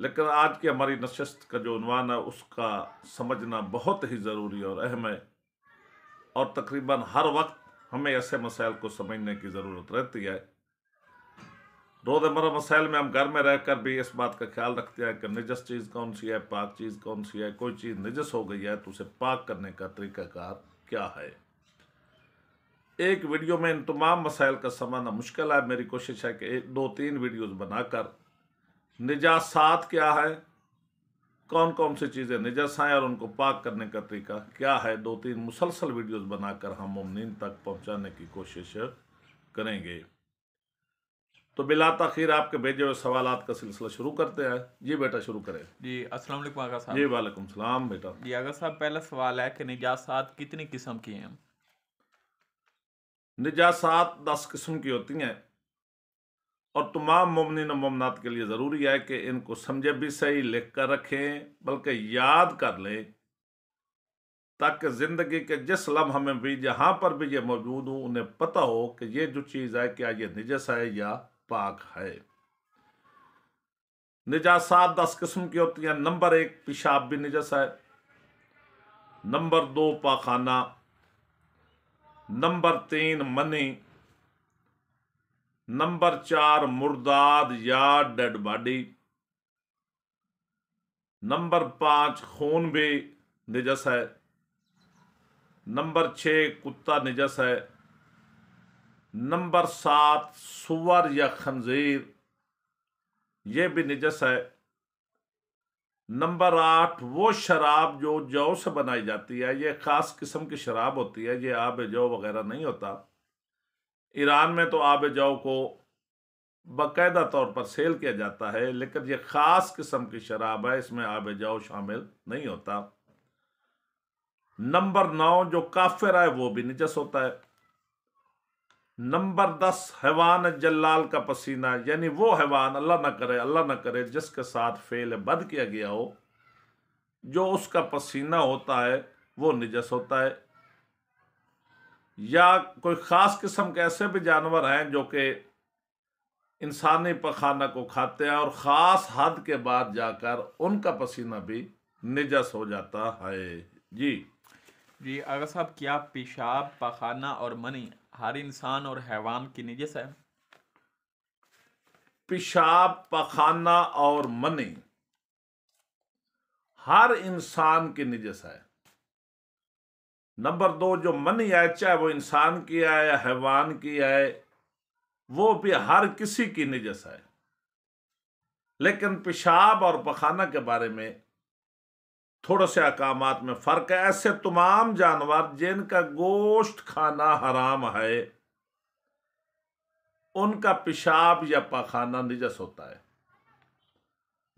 लेकिन आज की हमारी नशस्त का जो अनवान है उसका समझना बहुत ही ज़रूरी और अहम है और तकरीबन हर वक्त हमें ऐसे मसाइल को समझने की ज़रूरत रहती है रोज़मर्रा मसाइल में हम घर में रहकर भी इस बात का ख्याल रखते हैं कि निजस चीज़ कौन सी है पाक चीज़ कौन सी है कोई चीज़ निजस हो गई है तो उसे पाक करने का तरीक़ाकार क्या है एक वीडियो में इन तमाम मसाइल का समझना मुश्किल है मेरी कोशिश है कि एक दो तीन वीडियोज़ बनाकर निजासात क्या है कौन कौन सी चीज़ें निजासाएं और उनको पाक करने का तरीका क्या है दो तीन मुसलसल वीडियोस बनाकर हम मुमनिन तक पहुंचाने की कोशिश करेंगे तो बिला तखीर आपके भेजे हुए सवाल का सिलसिला शुरू करते हैं जी बेटा शुरू करें जी अस्सलाम वालेकुम आगा साहब जी वालेकुम सलाम बेटा जी आगा साहब पहला सवाल है कि निजासात कितनी किस्म की हैं निजासात दस किस्म की होती हैं और तमाम मुमनिन ममनात के लिए ज़रूरी है कि इनको समझे भी सही लिख कर रखें बल्कि याद कर लें ताकि ज़िंदगी के जिस लम्ह में भी जहाँ पर भी ये मौजूद हूँ उन्हें पता हो कि ये जो चीज़ है क्या ये निजस है या पाक है सात दस किस्म की होती हैं नंबर एक पेशाब भी निजस है नंबर दो पाखाना नंबर तीन मनी नंबर चार मुर्दाद या डेड बॉडी नंबर पाँच खून भी निजस है नंबर छः कुत्ता निजस है नंबर सात सुअर या खंजीर ये भी निजस है नंबर आठ वो शराब जो जौ से बनाई जाती है ये ख़ास किस्म की शराब होती है ये आब जौ वगैरह नहीं होता ईरान में तो आब जाओ को बाकायदा तौर पर सेल किया जाता है लेकिन ये ख़ास किस्म की शराब है इसमें आब जाओ शामिल नहीं होता नंबर नौ जो काफिर है वो भी निजस होता है नंबर दस हैवान जल्लाल का पसीना यानी वो हैवान अल्लाह ना करे अल्लाह ना करे जिसके साथ फेल बद किया गया हो जो उसका पसीना होता है वो निजस होता है या कोई ख़ास किस्म के ऐसे भी जानवर हैं जो कि इंसानी पखाना को खाते हैं और ख़ास हद के बाद जाकर उनका पसीना भी निजस हो जाता है जी जी अगर साहब क्या पेशाब पखाना और मनी हर इंसान और हैवान की निजस है पेशाब पखाना और मनी हर इंसान की निजस है नंबर दो जो मन आए चाहे वो इंसान की आए या हैवान की आए वो भी हर किसी की निजस है लेकिन पेशाब और पखाना के बारे में थोड़े से अकाम में फ़र्क है ऐसे तमाम जानवर जिनका गोश्त खाना हराम है उनका पेशाब या पखाना निजस होता है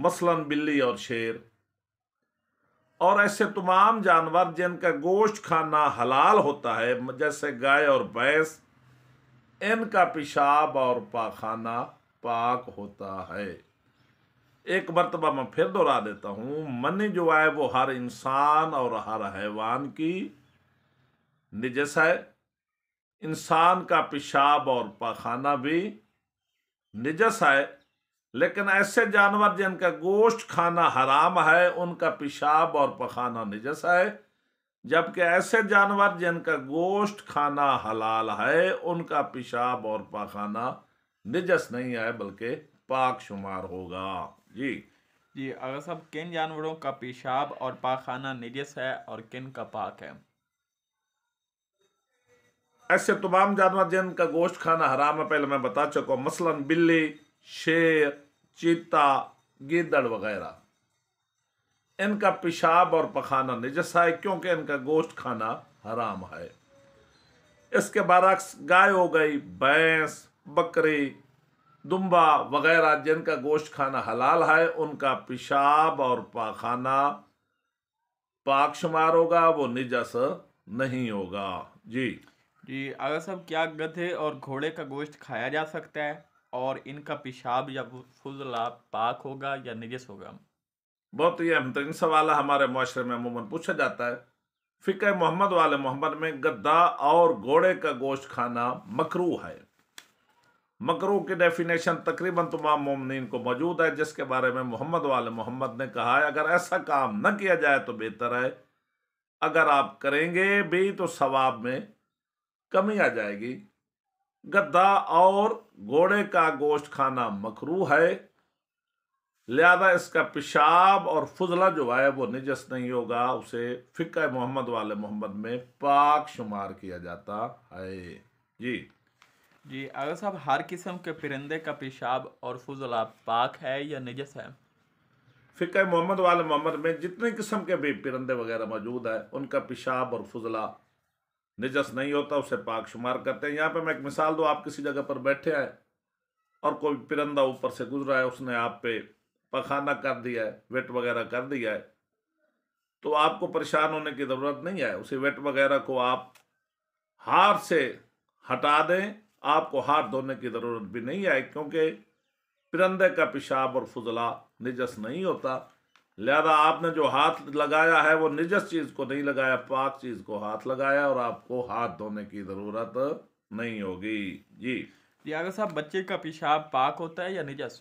मसलन बिल्ली और शेर और ऐसे तमाम जानवर जिनका गोश्त खाना हलाल होता है जैसे गाय और भैंस इनका पेशाब और पाखाना पाक होता है एक मरतबा मैं फिर दोहरा देता हूँ मन जो है वो हर इंसान और हर हैवान की निजस है इंसान का पेशाब और पाखाना भी निजस है लेकिन ऐसे जानवर जिनका गोश्त खाना हराम है उनका पेशाब और पखाना निजस है जबकि ऐसे जानवर जिनका गोश्त खाना हलाल है उनका पेशाब और पखाना निजस नहीं है बल्कि पाक शुमार होगा जी जी अगर सब किन जानवरों का पेशाब और पाखाना निजस है और किन का पाक है ऐसे तमाम जानवर जिनका गोश्त खाना हराम है पहले मैं बता चुका हूँ मसलन बिल्ली शेर चीता गीदड़ वगैरह इनका पेशाब और पखाना नजसा है क्योंकि इनका गोश्त खाना हराम है इसके बरक्स गाय हो गई भैंस बकरी दुम्बा वगैरह जिनका गोश्त खाना हलाल है उनका पेशाब और पखाना पाक शुमार होगा वो निजस नहीं होगा जी जी अगर सब क्या गधे और घोड़े का गोश्त खाया जा सकता है और इनका पेशाब या फजला पाक होगा या निजस होगा बहुत ही अहम तो सवाल हमारे माशरे में अमूमन पूछा जाता है फ़िक मोहम्मद वाले मोहम्मद में गद्दा और घोड़े का गोश्त खाना मकरू है मकरू की डेफिनेशन तकरीबन तमाम ममनिन को मौजूद है जिसके बारे में मोहम्मद वाले मोहम्मद ने कहा है अगर ऐसा काम न किया जाए तो बेहतर है अगर आप करेंगे भी तो सवाब में कमी आ जाएगी गद्दा और घोड़े का गोश्त खाना मकरू है लिहाजा इसका पेशाब और फजला जो है वो निजस नहीं होगा उसे फ़िक्का मोहम्मद वाले मोहम्मद में पाक शुमार किया जाता है जी जी अगर साहब हर किस्म के परिंदे का पेशाब और फजला पाक है या निजस है फ़िक्का मोहम्मद वाले मोहम्मद में जितने किस्म के भी परिंदे वगैरह मौजूद है उनका पेशाब और फजला निजस नहीं होता उसे पाक शुमार करते हैं यहाँ पे मैं एक मिसाल दो आप किसी जगह पर बैठे हैं और कोई परिंदा ऊपर से गुजरा है उसने आप पे पखाना कर दिया है वेट वगैरह कर दिया है तो आपको परेशान होने की ज़रूरत नहीं है उसे वेट वगैरह को आप हार से हटा दें आपको हार धोने की ज़रूरत भी नहीं है क्योंकि परिंदे का पेशाब और फजला निजस नहीं होता लिहाजा आपने जो हाथ लगाया है वो निजस चीज़ को नहीं लगाया पाक चीज़ को हाथ लगाया और आपको हाथ धोने की ज़रूरत नहीं होगी जी यार साहब बच्चे का पेशाब पाक होता है या निजस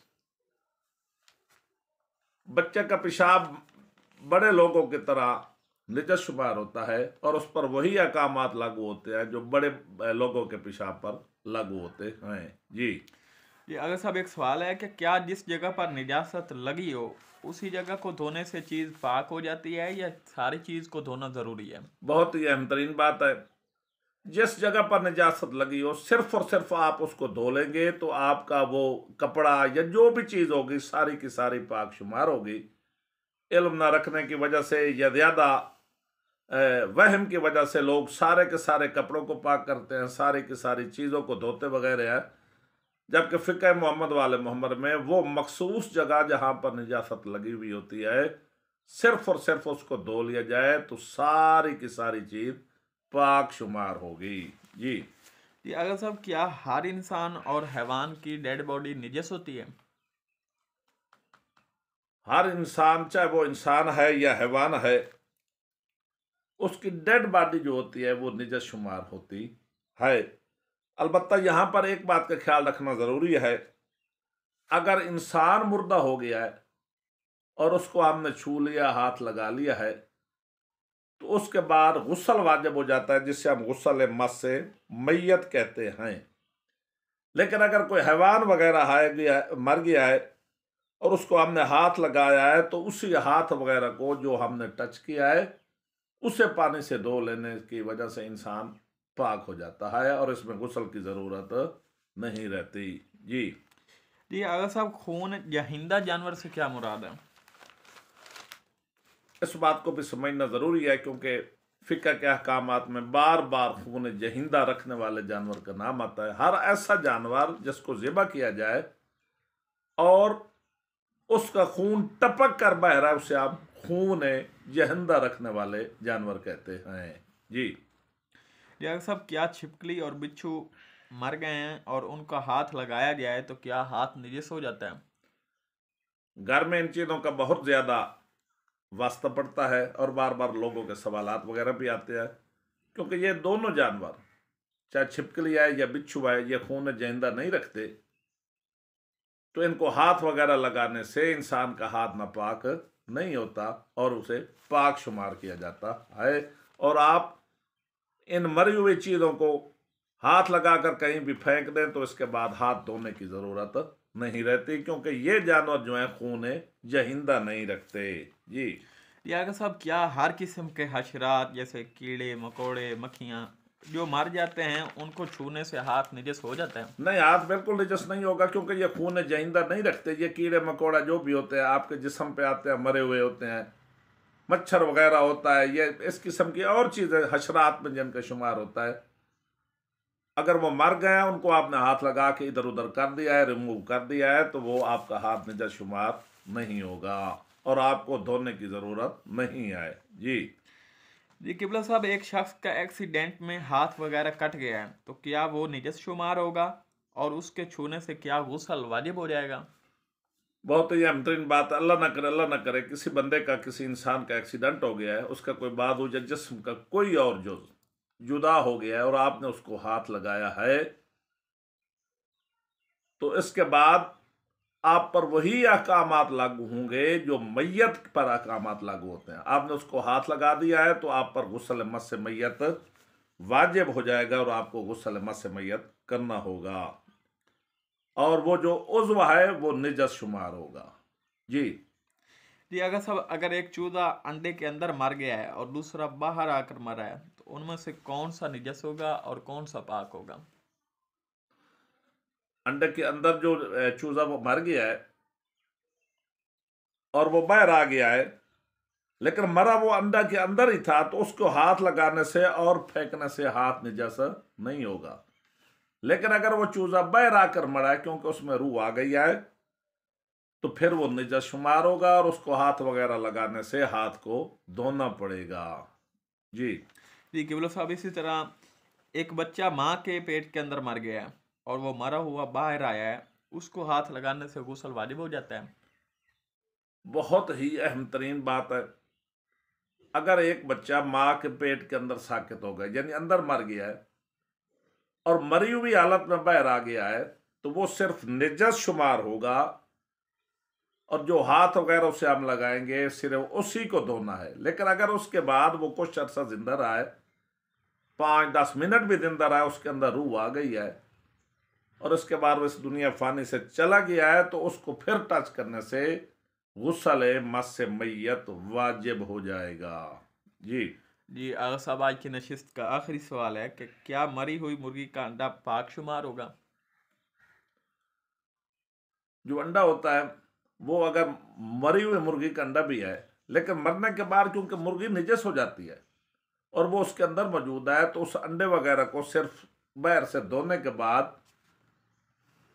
बच्चे का पेशाब बड़े लोगों की तरह निजस शुमार होता है और उस पर वही अकामात लागू होते हैं जो बड़े लोगों के पेशाब पर लागू होते हैं जी ये अगर सब एक सवाल है कि क्या जिस जगह पर निजात लगी हो उसी जगह को धोने से चीज़ पाक हो जाती है या सारी चीज़ को धोना ज़रूरी है बहुत ही अहम तरीन बात है जिस जगह पर निजात लगी हो सिर्फ और सिर्फ आप उसको धो लेंगे तो आपका वो कपड़ा या जो भी चीज़ होगी सारी की सारी पाक शुमार होगी इल्म ना रखने की वजह से या ज़्यादा वहम की वजह से लोग सारे के सारे कपड़ों को पाक करते हैं सारी की सारी चीज़ों को धोते वगैरह हैं जबकि फ़िक्र मोहम्मद वाले मोहम्मद में वो मखसूस जगह जहाँ पर निजात लगी हुई होती है सिर्फ और सिर्फ उसको धो लिया जाए तो सारी की सारी चीज़ पाक शुमार होगी जी जी अगर साहब क्या हर इंसान और हैवान की डेड बॉडी निजस होती है हर इंसान चाहे वो इंसान है या हैवान है उसकी डेड बॉडी जो होती है वो निजस शुमार होती है अलबत् यहाँ पर एक बात का ख्याल रखना ज़रूरी है अगर इंसान मुर्दा हो गया है और उसको आपने छू लिया हाथ लगा लिया है तो उसके बाद गुस्सल वाजब हो जाता है जिससे हम गुस्सल मस से मैत कहते हैं लेकिन अगर कोई हैवान वगैरह है गया मर गया है और उसको हमने हाथ लगाया है तो उसी हाथ वगैरह को जो हमने टच किया है उसे पानी से धो लेने की वजह से इंसान पाक हो जाता है और इसमें गुसल की ज़रूरत नहीं रहती जी जी आगा साहब खून जहिंदा जानवर से क्या मुराद है इस बात को भी समझना ज़रूरी है क्योंकि फ़िक्र के अहकाम में बार बार खून जहिंदा रखने वाले जानवर का नाम आता है हर ऐसा जानवर जिसको ज़िबा किया जाए और उसका खून टपक कर बह रहा है उसे आप खून जहिंदा रखने वाले जानवर कहते हैं जी डॉक्टर साहब क्या छिपकली और बिच्छू मर गए हैं और उनका हाथ लगाया गया है तो क्या हाथ निजस हो जाता है घर में इन चीज़ों का बहुत ज़्यादा वास्ता पड़ता है और बार बार लोगों के सवाल वगैरह भी आते हैं क्योंकि ये दोनों जानवर चाहे छिपकली आए या बिच्छू आए ये खून जिंदा नहीं रखते तो इनको हाथ वगैरह लगाने से इंसान का हाथ ना पाक नहीं होता और उसे पाक शुमार किया जाता है और आप इन मरी हुई चीज़ों को हाथ लगाकर कहीं भी फेंक दें तो इसके बाद हाथ धोने की ज़रूरत नहीं रहती क्योंकि ये जानवर जो है खून जहिंदा नहीं रखते जी यागर साहब क्या हर किस्म के हशरात जैसे कीड़े मकोड़े मक्खियाँ जो मर जाते हैं उनको छूने से हाथ निजस हो जाता है नहीं हाथ बिल्कुल निजस नहीं होगा क्योंकि ये खून जहिंदा नहीं रखते ये कीड़े मकोड़ा जो भी होते हैं आपके जिसम पे आते हैं मरे हुए होते हैं मच्छर वगैरह होता है या इस किस्म की और चीज़ें हशरात में जिनका शुमार होता है अगर वो मर गए उनको आपने हाथ लगा के इधर उधर कर दिया है रिमूव कर दिया है तो वो आपका हाथ नजा शुमार नहीं होगा और आपको धोने की ज़रूरत नहीं है जी जी किबला साहब एक शख्स का एक्सीडेंट में हाथ वगैरह कट गया है तो क्या वो निजस शुमार होगा और उसके छूने से क्या गुसल वाजिब हो जाएगा बहुत ही अमतरीन बात अल्लाह ना करे अल्लाह ना करे किसी बंदे का किसी इंसान का एक्सीडेंट हो गया है उसका कोई बाद या जिसम का कोई और जो जुदा हो गया है और आपने उसको हाथ लगाया है तो इसके बाद आप पर वही अहकाम लागू होंगे जो मैयत पर अहकाम लागू होते हैं आपने उसको हाथ लगा दिया है तो आप पर गुसल मत से मैत वाजिब हो जाएगा और आपको गुस्सल मत से मैत करना होगा और वो जो उज्व है वो निजस शुमार होगा जी जी अगर सब अगर एक चूजा अंडे के अंदर मर गया है और दूसरा बाहर आकर मरा है तो उनमें से कौन सा निजस होगा और कौन सा पाक होगा अंडे के अंदर जो चूजा वो मर गया है और वो बाहर आ गया है लेकिन मरा वो अंडा के अंदर ही था तो उसको हाथ लगाने से और फेंकने से हाथ निजस नहीं होगा लेकिन अगर वो चूजा बैर आकर मरा क्योंकि उसमें रूह आ गई है तो फिर वो निजा शुमार होगा और उसको हाथ वगैरह लगाने से हाथ को धोना पड़ेगा जी जी केवल साहब इसी तरह एक बच्चा माँ के पेट के अंदर मर गया है और वो मरा हुआ बाहर आया है उसको हाथ लगाने से गुसल वाजिब हो जाता है बहुत ही अहम तरीन बात है अगर एक बच्चा माँ के पेट के अंदर साकित हो गया यानी अंदर मर गया है और मरी हुई हालत में बहर आ गया है तो वो सिर्फ निजस शुमार होगा और जो हाथ वगैरह उसे हम लगाएंगे सिर्फ उसी को धोना है लेकिन अगर उसके बाद वो कुछ अरसा जिंदा रहा है पाँच दस मिनट भी जिंदा रहा है उसके अंदर रूह आ गई है और उसके बाद वो इस दुनिया फानी से चला गया है तो उसको फिर टच करने से गुसल मस मैत वाजिब हो जाएगा जी जी आगा साहब आज की नशिस्त का आखिरी सवाल है कि क्या मरी हुई मुर्गी का अंडा पाक शुमार होगा जो अंडा होता है वो अगर मरी हुई मुर्गी का अंडा भी है लेकिन मरने के बाद क्योंकि मुर्गी निजस हो जाती है और वो उसके अंदर मौजूद है तो उस अंडे वगैरह को सिर्फ बैर से धोने के बाद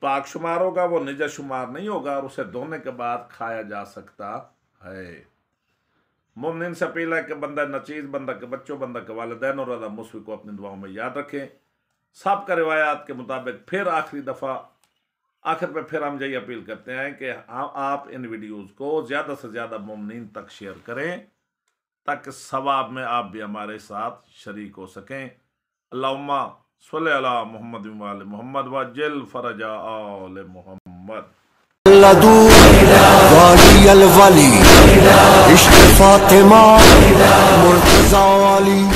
पाक शुमार होगा वो निजस शुमार नहीं होगा और उसे धोने के बाद खाया जा सकता है मुमिन से अपील है कि बंदा नचीज़ बंदा के बच्चों बंदा के वालदेन और अदा मुसफ़ी को अपनी दुआओं में याद रखें सबका रिवायात के मुताबिक फिर आखिरी दफ़ा आखिर में फिर हम यही अपील करते हैं कि आप इन वीडियोज़ को ज़्यादा से ज़्यादा ममनिन तक शेयर करें ताकि सवाब में आप भी हमारे साथ शरीक हो सकें अल्लामा सल मोहम्मद मोहम्मद वजल फ़रजा मोहम्मद अली इश्क फातिमा मुर्तजा वाली